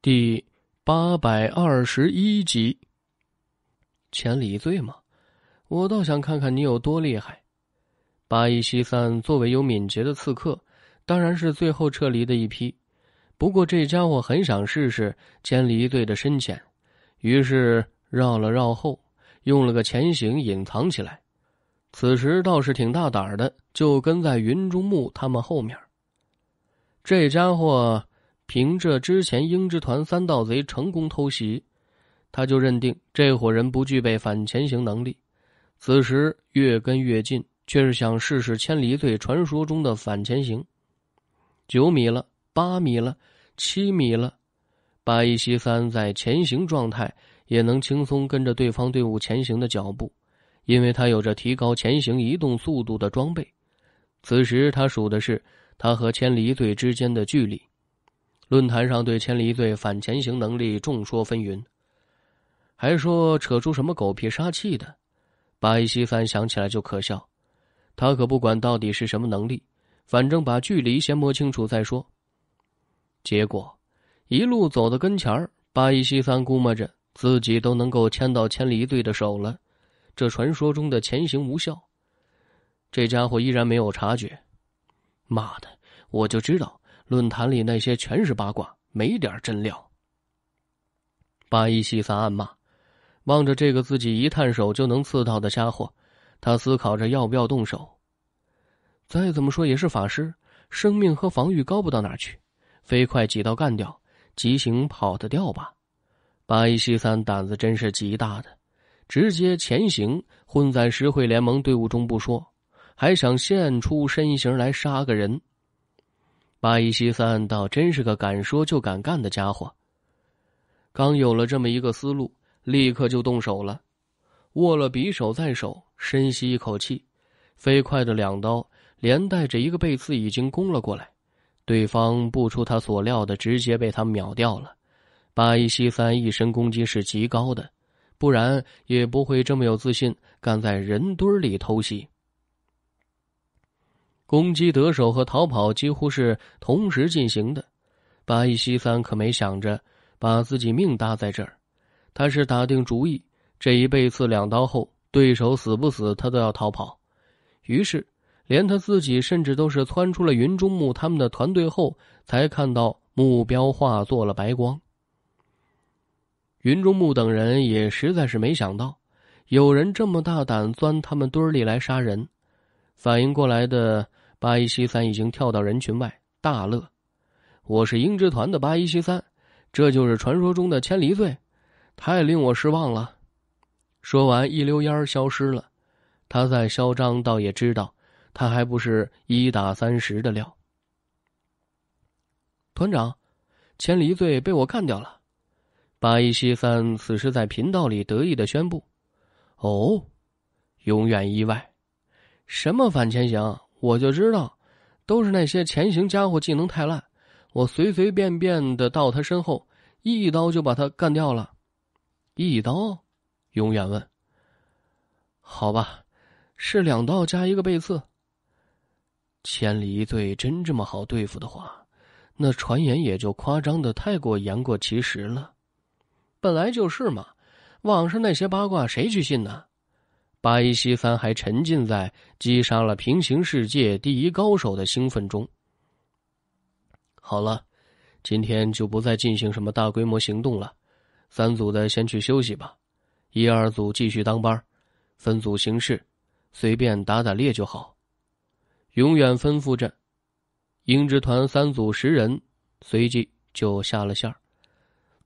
第八百二十一集，千里醉吗？我倒想看看你有多厉害。八一七三作为有敏捷的刺客，当然是最后撤离的一批。不过这家伙很想试试千里醉的深浅，于是绕了绕后，用了个前行隐藏起来。此时倒是挺大胆的，就跟在云中木他们后面。这家伙。凭着之前鹰之团三盗贼成功偷袭，他就认定这伙人不具备反前行能力。此时越跟越近，却是想试试千里醉传说中的反前行。九米了，八米了，七米了。八一七三在前行状态也能轻松跟着对方队伍前行的脚步，因为他有着提高前行移动速度的装备。此时他数的是他和千里醉之间的距离。论坛上对千里一队反潜行能力众说纷纭，还说扯出什么狗屁杀气的，八一七三想起来就可笑。他可不管到底是什么能力，反正把距离先摸清楚再说。结果，一路走到跟前儿，八一七三估摸着自己都能够牵到千里一队的手了，这传说中的潜行无效。这家伙依然没有察觉，妈的，我就知道。论坛里那些全是八卦，没点真料。八一七三暗骂，望着这个自己一探手就能刺到的家伙，他思考着要不要动手。再怎么说也是法师，生命和防御高不到哪去，飞快几刀干掉，急行跑得掉吧？八一西三胆子真是极大的，直接前行混在石会联盟队伍中不说，还想现出身形来杀个人。巴依西三倒真是个敢说就敢干的家伙。刚有了这么一个思路，立刻就动手了，握了匕首在手，深吸一口气，飞快的两刀，连带着一个背刺已经攻了过来。对方不出他所料的，直接被他秒掉了。巴依西三一身攻击是极高的，不然也不会这么有自信，敢在人堆里偷袭。攻击得手和逃跑几乎是同时进行的，八一七三可没想着把自己命搭在这儿，他是打定主意，这一背刺两刀后，对手死不死他都要逃跑。于是，连他自己甚至都是窜出了云中木他们的团队后，才看到目标化作了白光。云中木等人也实在是没想到，有人这么大胆钻他们堆儿里来杀人，反应过来的。八一七三已经跳到人群外，大乐。我是鹰之团的八一七三，这就是传说中的千里罪，太令我失望了。说完，一溜烟儿消失了。他再嚣张，倒也知道他还不是一打三十的料。团长，千里罪被我干掉了。八一七三此时在频道里得意的宣布：“哦，永远意外，什么反前行？”我就知道，都是那些潜行家伙技能太烂，我随随便便的到他身后，一刀就把他干掉了，一刀，永远问。好吧，是两刀加一个背刺。千里一醉真这么好对付的话，那传言也就夸张的太过言过其实了，本来就是嘛，网上那些八卦谁去信呢？八一七三还沉浸在击杀了平行世界第一高手的兴奋中。好了，今天就不再进行什么大规模行动了，三组的先去休息吧，一二组继续当班分组行事，随便打打猎就好。永远吩咐着，鹰之团三组十人，随即就下了线儿。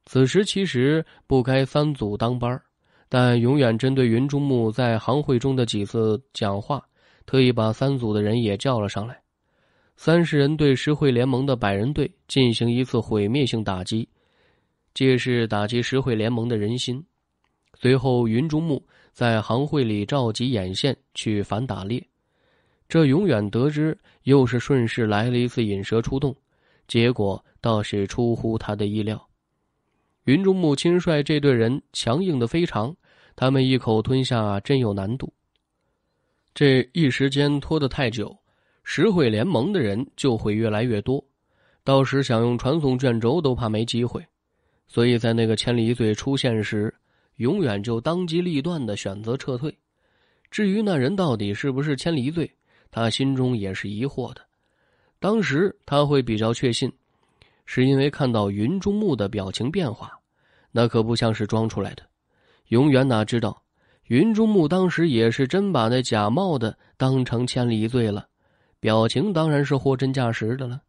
此时其实不该三组当班儿。但永远针对云中木在行会中的几次讲话，特意把三组的人也叫了上来。三十人对石会联盟的百人队进行一次毁灭性打击，借势打击石会联盟的人心。随后，云中木在行会里召集眼线去反打猎。这永远得知又是顺势来了一次引蛇出洞，结果倒是出乎他的意料。云中木亲率这队人强硬的非常。他们一口吞下真有难度。这一时间拖得太久，石会联盟的人就会越来越多，到时想用传送卷轴都怕没机会。所以在那个千里一醉出现时，永远就当机立断的选择撤退。至于那人到底是不是千里一醉，他心中也是疑惑的。当时他会比较确信，是因为看到云中木的表情变化，那可不像是装出来的。永远哪知道，云中木当时也是真把那假冒的当成千里一醉了，表情当然是货真价实的了。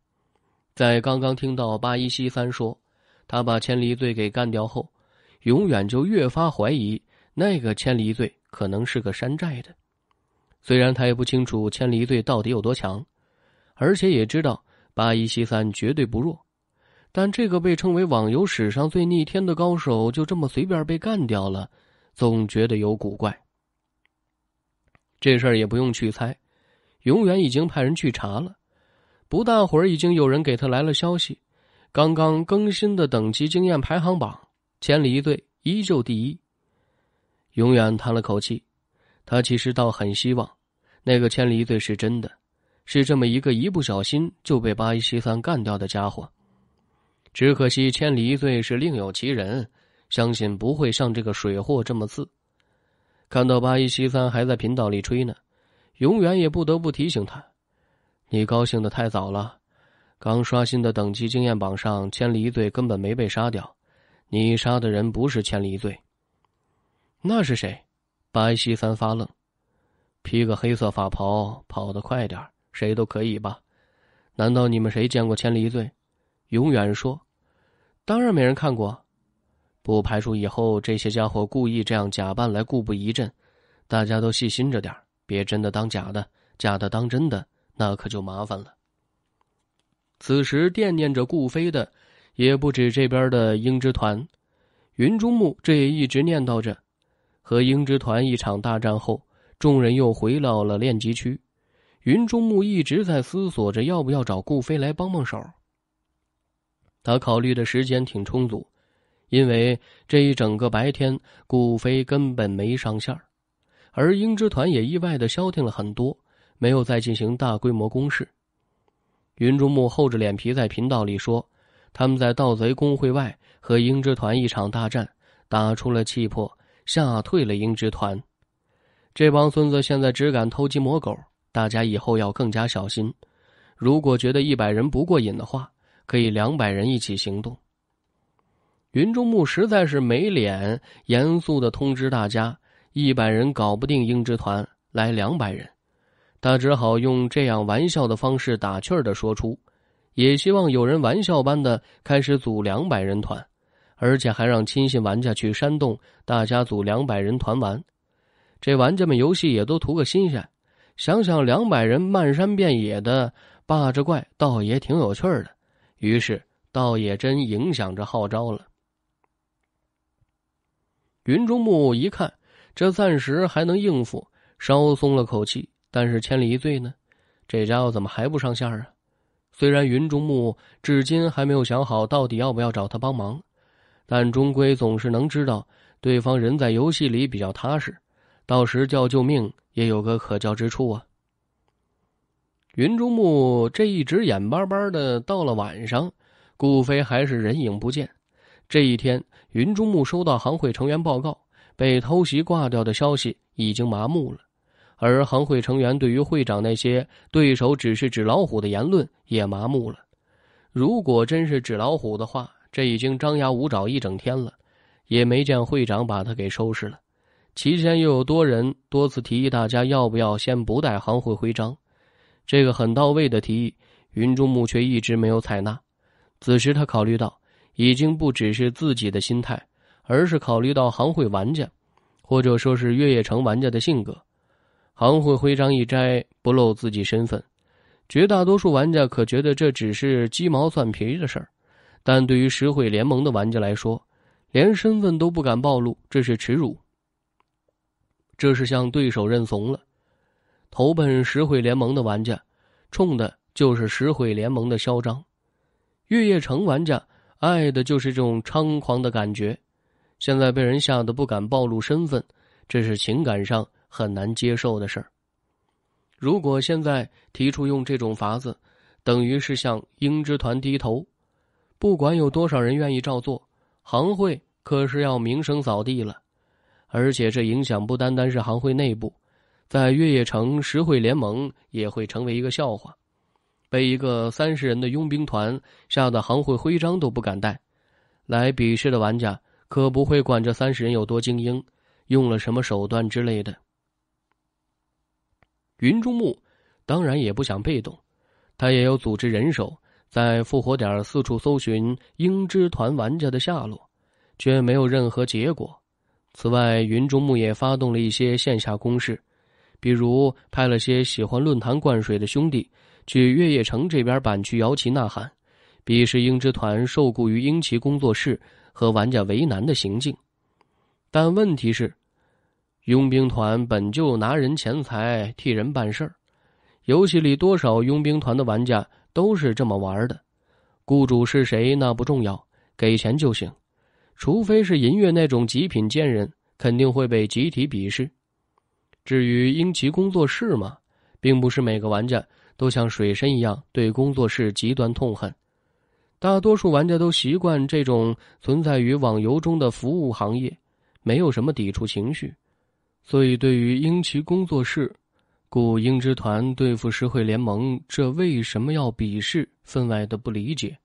在刚刚听到八一七三说，他把千里一醉给干掉后，永远就越发怀疑那个千里一醉可能是个山寨的。虽然他也不清楚千里一醉到底有多强，而且也知道八一七三绝对不弱。但这个被称为网游史上最逆天的高手，就这么随便被干掉了，总觉得有古怪。这事儿也不用去猜，永远已经派人去查了。不大会儿，已经有人给他来了消息。刚刚更新的等级经验排行榜，千里一队依旧第一。永远叹了口气，他其实倒很希望，那个千里一队是真的，是这么一个一不小心就被八一七三干掉的家伙。只可惜千里一醉是另有其人，相信不会像这个水货这么次。看到八一七三还在频道里吹呢，永远也不得不提醒他：你高兴的太早了。刚刷新的等级经验榜上，千里一醉根本没被杀掉，你杀的人不是千里一醉。那是谁？白七三发愣，披个黑色法袍，跑得快点谁都可以吧？难道你们谁见过千里一醉？永远说，当然没人看过，不排除以后这些家伙故意这样假扮来故布疑阵，大家都细心着点别真的当假的，假的当真的，那可就麻烦了。此时惦念着顾飞的，也不止这边的英之团，云中木这也一直念叨着。和英之团一场大战后，众人又回到了练级区，云中木一直在思索着要不要找顾飞来帮帮手。他考虑的时间挺充足，因为这一整个白天，顾飞根本没上线儿，而鹰之团也意外的消停了很多，没有再进行大规模攻势。云中木厚着脸皮在频道里说：“他们在盗贼工会外和鹰之团一场大战，打出了气魄，吓退了鹰之团。这帮孙子现在只敢偷鸡摸狗，大家以后要更加小心。如果觉得一百人不过瘾的话。”可以两百人一起行动。云中牧实在是没脸严肃的通知大家，一百人搞不定英之团，来两百人，他只好用这样玩笑的方式打趣的说出，也希望有人玩笑般的开始组两百人团，而且还让亲信玩家去煽动大家组两百人团玩。这玩家们游戏也都图个新鲜，想想两百人漫山遍野的霸着怪，倒也挺有趣的。于是，倒也真影响着号召了。云中木一看，这暂时还能应付，稍松了口气。但是千里一醉呢，这家伙怎么还不上线啊？虽然云中木至今还没有想好到底要不要找他帮忙，但终归总是能知道对方人在游戏里比较踏实，到时叫救命也有个可叫之处啊。云中木这一直眼巴巴的到了晚上，顾飞还是人影不见。这一天，云中木收到行会成员报告，被偷袭挂掉的消息已经麻木了，而行会成员对于会长那些对手只是纸老虎的言论也麻木了。如果真是纸老虎的话，这已经张牙舞爪一整天了，也没见会长把他给收拾了。其间又有多人多次提议大家要不要先不带行会徽章。这个很到位的提议，云中木却一直没有采纳。此时他考虑到，已经不只是自己的心态，而是考虑到行会玩家，或者说是月夜城玩家的性格。行会徽章一摘，不露自己身份，绝大多数玩家可觉得这只是鸡毛蒜皮的事儿。但对于实惠联盟的玩家来说，连身份都不敢暴露，这是耻辱，这是向对手认怂了。投奔十会联盟的玩家，冲的就是十会联盟的嚣张；月夜城玩家爱的就是这种猖狂的感觉。现在被人吓得不敢暴露身份，这是情感上很难接受的事儿。如果现在提出用这种法子，等于是向鹰之团低头。不管有多少人愿意照做，行会可是要名声扫地了，而且这影响不单单是行会内部。在月夜城，实惠联盟也会成为一个笑话，被一个三十人的佣兵团吓得行会徽章都不敢带。来比试的玩家可不会管这三十人有多精英，用了什么手段之类的。云中木当然也不想被动，他也有组织人手在复活点四处搜寻鹰之团玩家的下落，却没有任何结果。此外，云中木也发动了一些线下攻势。比如派了些喜欢论坛灌水的兄弟去月夜城这边版区摇旗呐喊，鄙视鹰之团受雇于鹰旗工作室和玩家为难的行径。但问题是，佣兵团本就拿人钱财替人办事儿，游戏里多少佣兵团的玩家都是这么玩的。雇主是谁那不重要，给钱就行。除非是银月那种极品贱人，肯定会被集体鄙视。至于英奇工作室嘛，并不是每个玩家都像水神一样对工作室极端痛恨，大多数玩家都习惯这种存在于网游中的服务行业，没有什么抵触情绪。所以对于英奇工作室，故英之团对付实惠联盟，这为什么要鄙视？分外的不理解。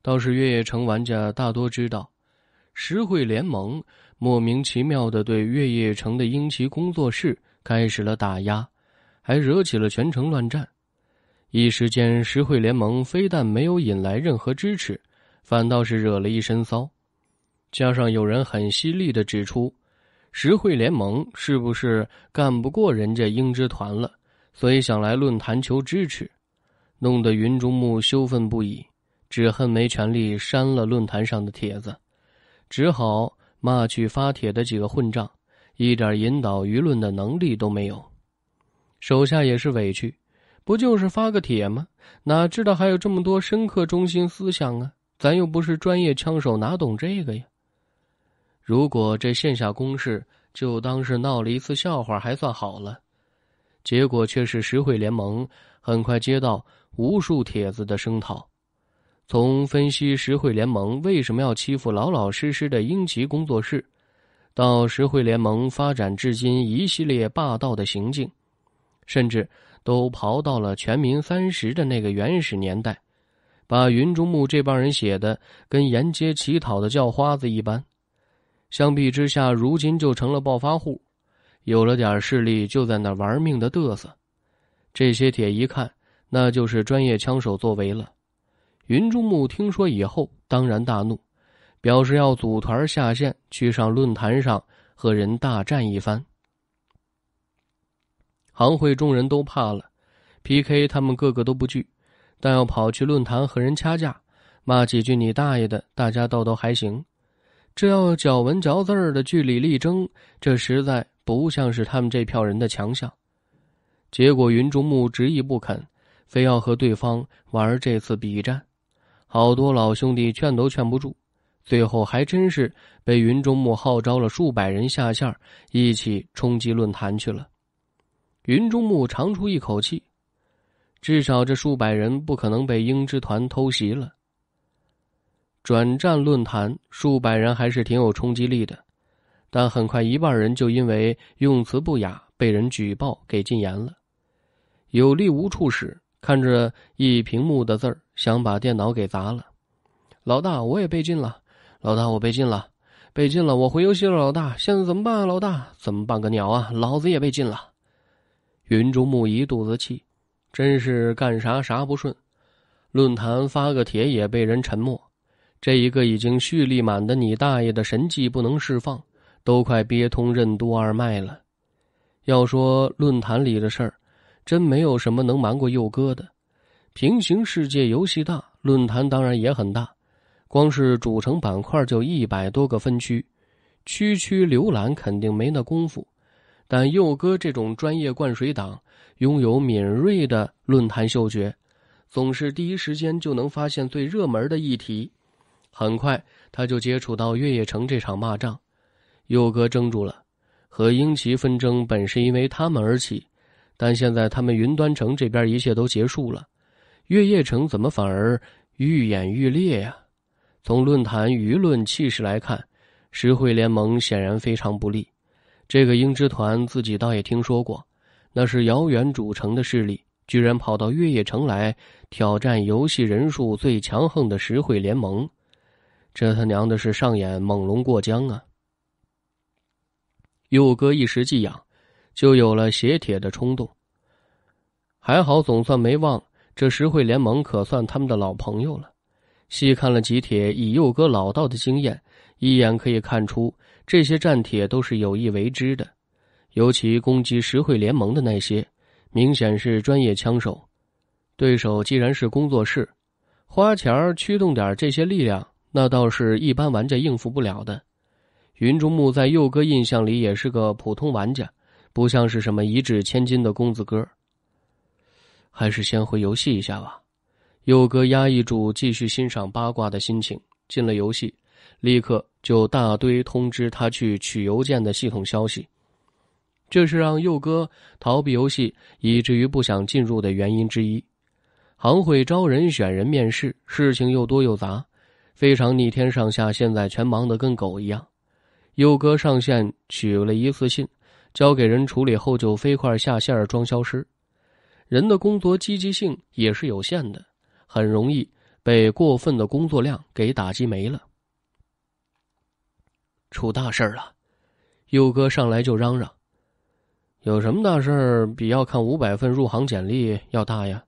倒是越野城玩家大多知道。实惠联盟莫名其妙的对月夜城的英奇工作室开始了打压，还惹起了全城乱战。一时间，实惠联盟非但没有引来任何支持，反倒是惹了一身骚。加上有人很犀利的指出，实惠联盟是不是干不过人家鹰之团了，所以想来论坛求支持，弄得云竹木羞愤不已，只恨没权利删了论坛上的帖子。只好骂去发帖的几个混账，一点引导舆论的能力都没有。手下也是委屈，不就是发个帖吗？哪知道还有这么多深刻中心思想啊！咱又不是专业枪手，哪懂这个呀？如果这线下攻势就当是闹了一次笑话，还算好了。结果却是实惠联盟很快接到无数帖子的声讨。从分析实惠联盟为什么要欺负老老实实的英奇工作室，到实惠联盟发展至今一系列霸道的行径，甚至都刨到了全民三十的那个原始年代，把云中木这帮人写的跟沿街乞讨的叫花子一般。相比之下，如今就成了暴发户，有了点势力就在那玩命的嘚瑟。这些帖一看，那就是专业枪手作为了。云中木听说以后，当然大怒，表示要组团下线去上论坛上和人大战一番。行会众人都怕了，P.K. 他们个个都不惧，但要跑去论坛和人掐架，骂几句你大爷的，大家倒都还行。这要咬文嚼字儿的据理力争，这实在不像是他们这票人的强项。结果云中木执意不肯，非要和对方玩这次比战。好多老兄弟劝都劝不住，最后还真是被云中木号召了数百人下线，一起冲击论坛去了。云中木长出一口气，至少这数百人不可能被鹰之团偷袭了。转战论坛，数百人还是挺有冲击力的，但很快一半人就因为用词不雅被人举报给禁言了。有力无处使，看着一屏幕的字儿。想把电脑给砸了，老大我也被禁了，老大我被禁了，被禁了我回游戏了，老大现在怎么办啊？老大怎么办个鸟啊？老子也被禁了，云竹木一肚子气，真是干啥啥不顺，论坛发个帖也被人沉默，这一个已经蓄力满的你大爷的神技不能释放，都快憋通任督二脉了。要说论坛里的事儿，真没有什么能瞒过佑哥的。平行世界游戏大论坛当然也很大，光是主城板块就一百多个分区，区区浏览肯定没那功夫。但佑哥这种专业灌水党，拥有敏锐的论坛嗅觉，总是第一时间就能发现最热门的议题。很快，他就接触到越野城这场骂仗。佑哥怔住了，和英奇纷争本是因为他们而起，但现在他们云端城这边一切都结束了。月夜城怎么反而愈演愈烈呀？从论坛舆论气势来看，实惠联盟显然非常不利。这个鹰之团自己倒也听说过，那是遥远主城的势力，居然跑到月夜城来挑战游戏人数最强横的实惠联盟，这他娘的是上演猛龙过江啊！佑哥一时技痒，就有了写帖的冲动。还好总算没忘。这实惠联盟可算他们的老朋友了。细看了几帖，以佑哥老道的经验，一眼可以看出这些战帖都是有意为之的。尤其攻击实惠联盟的那些，明显是专业枪手。对手既然是工作室，花钱儿驱动点这些力量，那倒是一般玩家应付不了的。云中木在佑哥印象里也是个普通玩家，不像是什么一掷千金的公子哥。还是先回游戏一下吧。佑哥压抑住继续欣赏八卦的心情，进了游戏，立刻就大堆通知他去取邮件的系统消息。这是让佑哥逃避游戏以至于不想进入的原因之一。行会招人、选人、面试，事情又多又杂，非常逆天。上下现在全忙得跟狗一样。佑哥上线取了一次信，交给人处理后，就飞快下线装消失。人的工作积极性也是有限的，很容易被过分的工作量给打击没了。出大事了，佑哥上来就嚷嚷：“有什么大事儿比要看五百份入行简历要大呀？”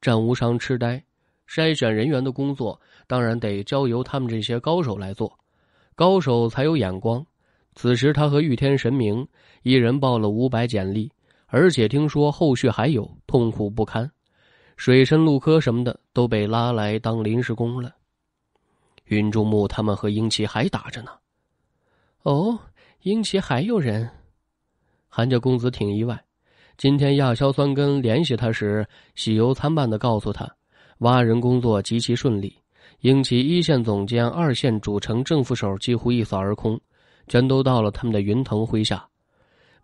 战无伤痴呆，筛选人员的工作当然得交由他们这些高手来做，高手才有眼光。此时，他和玉天神明一人报了五百简历。而且听说后续还有痛苦不堪，水深路科什么的都被拉来当临时工了。云中木他们和英奇还打着呢。哦，英奇还有人，韩家公子挺意外。今天亚硝酸根联系他时，喜忧参半的告诉他，挖人工作极其顺利，英奇一线总监、二线主城正副手几乎一扫而空，全都到了他们的云腾麾下。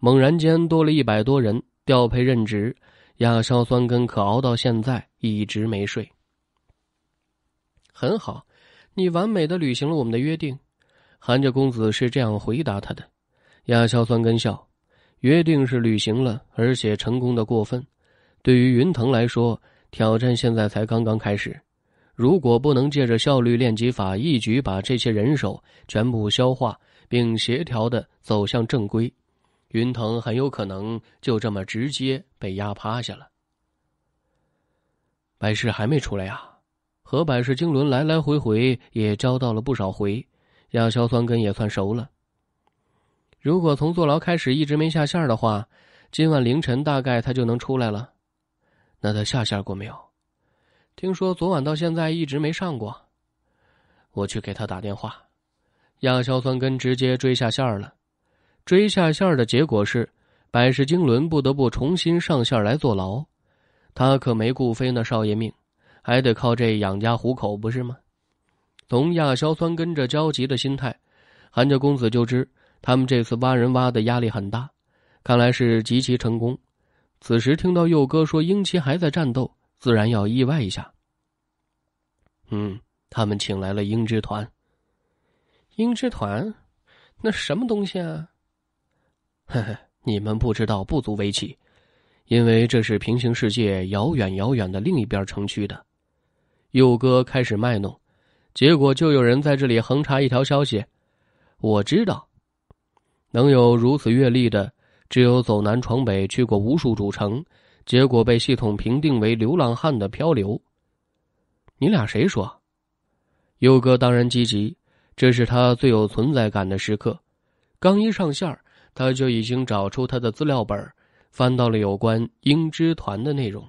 猛然间多了一百多人调配任职，亚硝酸根可熬到现在一直没睡。很好，你完美的履行了我们的约定，韩家公子是这样回答他的。亚硝酸根笑，约定是履行了，而且成功的过分。对于云腾来说，挑战现在才刚刚开始。如果不能借着效率练级法一举把这些人手全部消化，并协调的走向正规。云腾很有可能就这么直接被压趴下了。白氏还没出来呀？和百事经纶来来回回也交到了不少回，亚硝酸根也算熟了。如果从坐牢开始一直没下线的话，今晚凌晨大概他就能出来了。那他下线过没有？听说昨晚到现在一直没上过。我去给他打电话，亚硝酸根直接追下线了。追下线的结果是，百世经纶不得不重新上线来坐牢。他可没顾飞那少爷命，还得靠这养家糊口，不是吗？从亚硝酸跟着焦急的心态，韩家公子就知他们这次挖人挖的压力很大。看来是极其成功。此时听到佑哥说英奇还在战斗，自然要意外一下。嗯，他们请来了英之团。英之团，那什么东西啊？呵呵，你们不知道不足为奇，因为这是平行世界遥远遥远的另一边城区的。佑哥开始卖弄，结果就有人在这里横插一条消息。我知道，能有如此阅历的，只有走南闯北去过无数主城，结果被系统评定为流浪汉的漂流。你俩谁说？佑哥当然积极，这是他最有存在感的时刻，刚一上线儿。他就已经找出他的资料本翻到了有关鹰之团的内容。